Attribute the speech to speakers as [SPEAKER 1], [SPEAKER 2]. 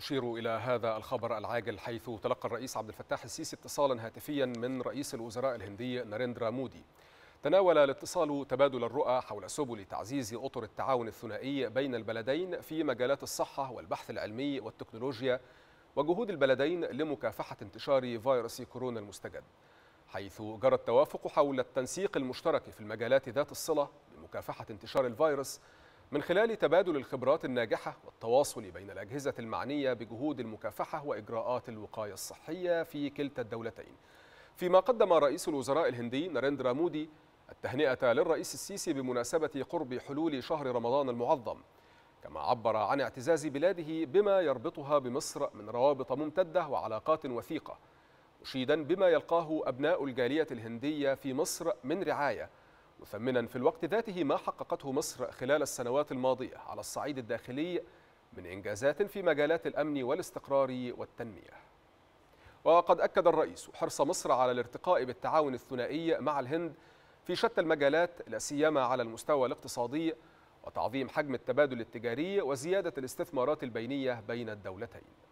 [SPEAKER 1] أشير إلى هذا الخبر العاجل حيث تلقى الرئيس عبد الفتاح السيسي اتصالا هاتفيا من رئيس الوزراء الهندي ناريندرا مودي تناول الاتصال تبادل الرؤى حول سبل تعزيز أطر التعاون الثنائي بين البلدين في مجالات الصحة والبحث العلمي والتكنولوجيا وجهود البلدين لمكافحة انتشار فيروس كورونا المستجد حيث جرى التوافق حول التنسيق المشترك في المجالات ذات الصلة لمكافحة انتشار الفيروس من خلال تبادل الخبرات الناجحة والتواصل بين الأجهزة المعنية بجهود المكافحة وإجراءات الوقاية الصحية في كلتا الدولتين فيما قدم رئيس الوزراء الهندي ناريندرا مودي التهنئة للرئيس السيسي بمناسبة قرب حلول شهر رمضان المعظم كما عبر عن اعتزاز بلاده بما يربطها بمصر من روابط ممتدة وعلاقات وثيقة مشيدا بما يلقاه أبناء الجالية الهندية في مصر من رعاية مثمنا في الوقت ذاته ما حققته مصر خلال السنوات الماضية على الصعيد الداخلي من إنجازات في مجالات الأمن والاستقرار والتنمية وقد أكد الرئيس حرص مصر على الارتقاء بالتعاون الثنائي مع الهند في شتى المجالات لا سيما على المستوى الاقتصادي وتعظيم حجم التبادل التجاري وزيادة الاستثمارات البينية بين الدولتين